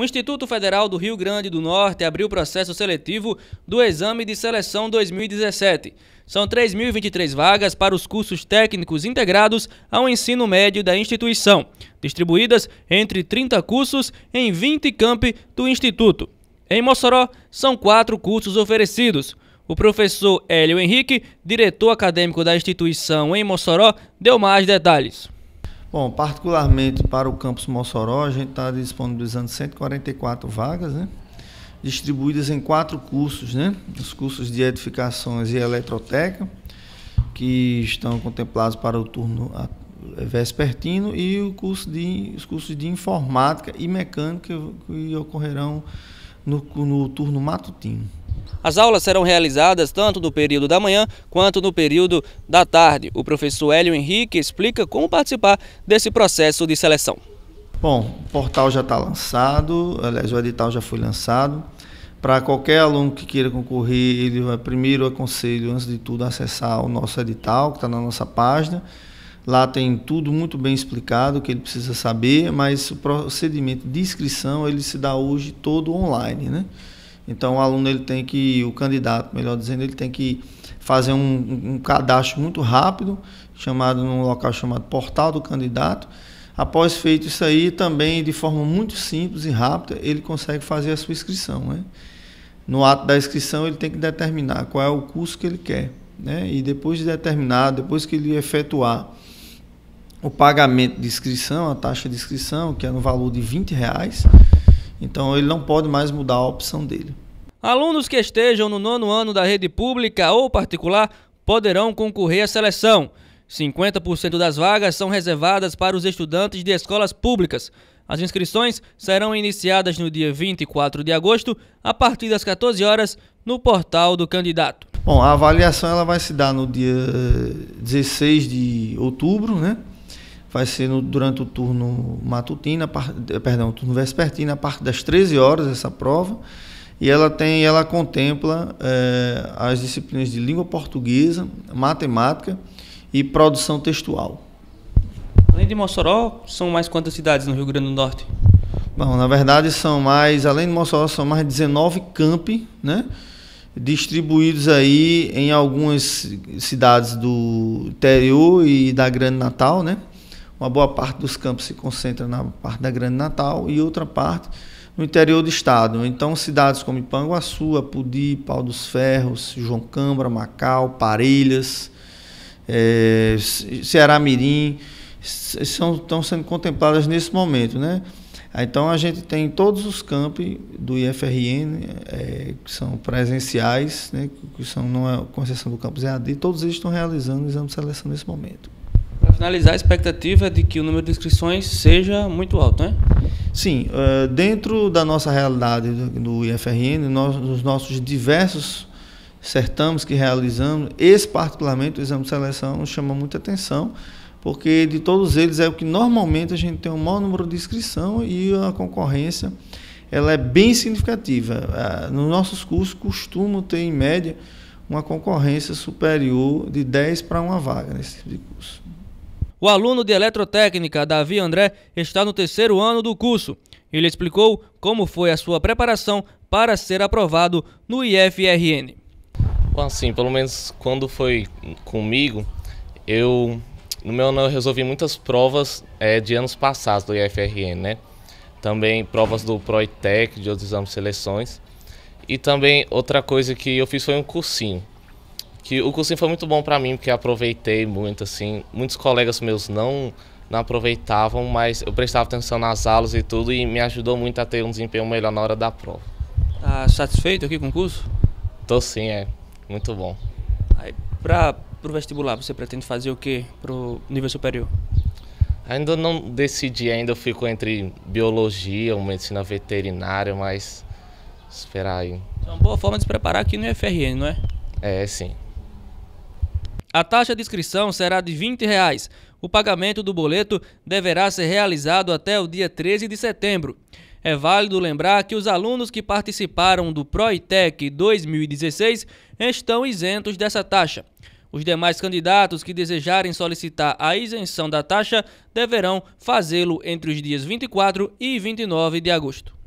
O Instituto Federal do Rio Grande do Norte abriu o processo seletivo do Exame de Seleção 2017. São 3.023 vagas para os cursos técnicos integrados ao ensino médio da instituição, distribuídas entre 30 cursos em 20 campi do Instituto. Em Mossoró, são quatro cursos oferecidos. O professor Hélio Henrique, diretor acadêmico da instituição em Mossoró, deu mais detalhes. Bom, particularmente para o campus Mossoró, a gente está disponibilizando 144 vagas, né? distribuídas em quatro cursos, né? os cursos de edificações e eletroteca, que estão contemplados para o turno é, vespertino, e o curso de, os cursos de informática e mecânica que ocorrerão no, no turno matutino. As aulas serão realizadas tanto no período da manhã quanto no período da tarde. O professor Hélio Henrique explica como participar desse processo de seleção. Bom, o portal já está lançado, aliás, o edital já foi lançado. Para qualquer aluno que queira concorrer, ele vai é primeiro aconselho, antes de tudo, acessar o nosso edital, que está na nossa página. Lá tem tudo muito bem explicado, o que ele precisa saber, mas o procedimento de inscrição ele se dá hoje todo online, né? Então o aluno ele tem que, o candidato, melhor dizendo, ele tem que fazer um, um cadastro muito rápido, chamado num local chamado Portal do Candidato. Após feito isso aí, também de forma muito simples e rápida, ele consegue fazer a sua inscrição. Né? No ato da inscrição, ele tem que determinar qual é o curso que ele quer. Né? E depois de determinar, depois que ele efetuar o pagamento de inscrição, a taxa de inscrição, que é no valor de 20 reais, então ele não pode mais mudar a opção dele. Alunos que estejam no nono ano da rede pública ou particular poderão concorrer à seleção. 50% das vagas são reservadas para os estudantes de escolas públicas. As inscrições serão iniciadas no dia 24 de agosto, a partir das 14 horas, no portal do candidato. Bom, a avaliação ela vai se dar no dia 16 eh, de outubro, né? vai ser no, durante o turno matutino, par, eh, perdão, turno vespertino, a partir das 13 horas essa prova. E ela tem, ela contempla eh, as disciplinas de língua portuguesa, matemática e produção textual. Além de Mossoró, são mais quantas cidades no Rio Grande do Norte? Bom, na verdade são mais, além de Mossoró, são mais 19 campi, né? distribuídos aí em algumas cidades do interior e da Grande Natal, né? Uma boa parte dos campos se concentra na parte da Grande Natal e outra parte no interior do estado. Então, cidades como Ipanguaçu, Apudi, Pau dos Ferros, João Câmara, Macau, Parelhas, é, Ceará Mirim, são, estão sendo contempladas nesse momento, né? Então a gente tem todos os campos do IFRN é, eh, que são presenciais, né, que são não é concessão do campus EAD, todos eles estão realizando o exame de seleção nesse momento finalizar, a expectativa é de que o número de inscrições seja muito alto, né? Sim, eh, dentro da nossa realidade do IFRN, nós, nos nossos diversos certames que realizamos, esse particularmente, o exame de seleção, chama muita atenção, porque de todos eles é o que normalmente a gente tem o um maior número de inscrição e a concorrência ela é bem significativa. Eh, nos nossos cursos costumam ter, em média, uma concorrência superior de 10 para uma vaga nesse tipo de curso. O aluno de eletrotécnica, Davi André, está no terceiro ano do curso. Ele explicou como foi a sua preparação para ser aprovado no IFRN. Bom, assim, pelo menos quando foi comigo, eu no meu ano eu resolvi muitas provas é, de anos passados do IFRN, né? Também provas do Proitec, de outros exames de seleções. E também outra coisa que eu fiz foi um cursinho que o cursinho foi muito bom para mim, porque aproveitei muito, assim. Muitos colegas meus não, não aproveitavam, mas eu prestava atenção nas aulas e tudo, e me ajudou muito a ter um desempenho melhor na hora da prova. Tá satisfeito aqui com o curso? Tô sim, é. Muito bom. Aí, para pro vestibular, você pretende fazer o que pro nível superior? Ainda não decidi, ainda eu fico entre biologia ou medicina veterinária, mas esperar aí. É uma boa forma de se preparar aqui no FRN não é? É, sim. A taxa de inscrição será de R$ 20. Reais. O pagamento do boleto deverá ser realizado até o dia 13 de setembro. É válido lembrar que os alunos que participaram do Proitec 2016 estão isentos dessa taxa. Os demais candidatos que desejarem solicitar a isenção da taxa deverão fazê-lo entre os dias 24 e 29 de agosto.